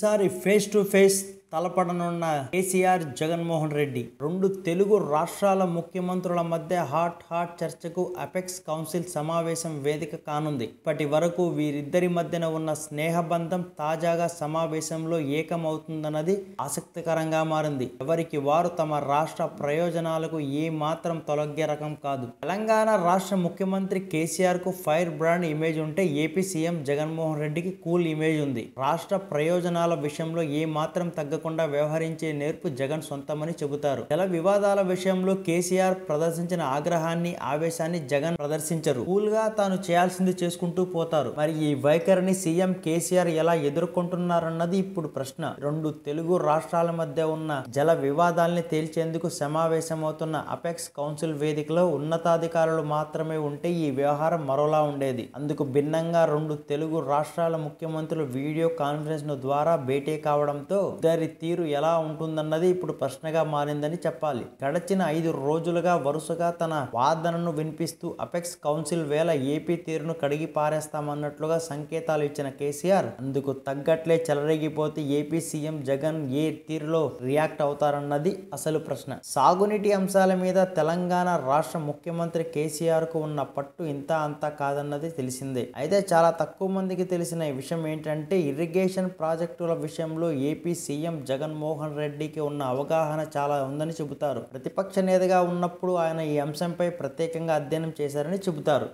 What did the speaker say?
सारे face to face తలపడనున్న కేసీఆర్ జగన్మోహన్ రెడ్డి రెండు తెలుగు రాష్ట్రాల ముఖ్యమంత్రుల మధ్య హాట్ హాట్ చర్చకు అపెక్స్ కౌన్సిల్ సమావేశం వేదిక కానుంది ఇప్పటి వరకు వీరిద్దరి మధ్యన ఉన్న స్నేహబంధం తాజాగా సమావేశంలో ఏకమవుతుందన్నది ఆసక్తికరంగా మారింది ఎవరికి వారు తమ రాష్ట్ర ప్రయోజనాలకు ఏ మాత్రం తొలగే రకం కాదు తెలంగాణ రాష్ట్ర ముఖ్యమంత్రి కేసీఆర్ కు ఫైర్ బ్రాండ్ ఇమేజ్ ఉంటే ఏపీ సీఎం జగన్మోహన్ రెడ్డికి కూల్ ఇమేజ్ ఉంది రాష్ట్ర ప్రయోజనాల విషయంలో ఏ మాత్రం తగ్గ వెళ్లకుండా వ్యవహరించే నేర్పు జగన్ సొంతమని చెబుతారు జల వివాదాల విషయంలో కేసీఆర్ ప్రదర్శించిన ఆగ్రహాన్ని ఆవేశాన్ని జగన్ ప్రదర్శించరు కూల్ గా తాను చేయాల్సింది చేసుకుంటూ పోతారు మరి ఈ వైఖరిని సీఎం కేసీఆర్ ఎలా ఎదుర్కొంటున్నారన్నది ఇప్పుడు ప్రశ్న రెండు తెలుగు రాష్ట్రాల మధ్య ఉన్న జల వివాదాల్ని తేల్చేందుకు సమావేశమవుతున్న అపెక్స్ కౌన్సిల్ వేదికలో ఉన్నతాధికారులు మాత్రమే ఉంటే ఈ వ్యవహారం మరోలా ఉండేది అందుకు భిన్నంగా రెండు తెలుగు రాష్ట్రాల ముఖ్యమంత్రులు వీడియో కాన్ఫరెన్స్ ద్వారా భేటీ కావడంతో ఇద్దరి తీరు ఎలా ఉంటుందన్నది ఇప్పుడు ప్రశ్నగా మారిందని చెప్పాలి గడచిన ఐదు రోజులుగా వరుసగా తన వాదనను వినిపిస్తూ అపెక్స్ కౌన్సిల్ వేళ ఏపీ తీరును కడిగి పారేస్తామన్నట్లుగా సంకేతాలు ఇచ్చిన కేసీఆర్ అందుకు తగ్గట్లే చెలరేగిపోతే ఏపీ సీఎం జగన్ ఏ తీరులో రియాక్ట్ అవుతారన్నది అసలు ప్రశ్న సాగునీటి అంశాల మీద తెలంగాణ రాష్ట్ర ముఖ్యమంత్రి కేసీఆర్ కు ఉన్న పట్టు ఇంత అంతా కాదన్నది తెలిసిందే అయితే చాలా తక్కువ మందికి తెలిసిన విషయం ఏంటంటే ఇరిగేషన్ ప్రాజెక్టుల విషయంలో ఏపీ సీఎం జగన్మోహన్ రెడ్డికి ఉన్న అవగాహన చాలా ఉందని చెబుతారు ప్రతిపక్ష నేతగా ఉన్నప్పుడు ఆయన ఈ అంశంపై ప్రత్యేకంగా అధ్యయనం చేశారని చెబుతారు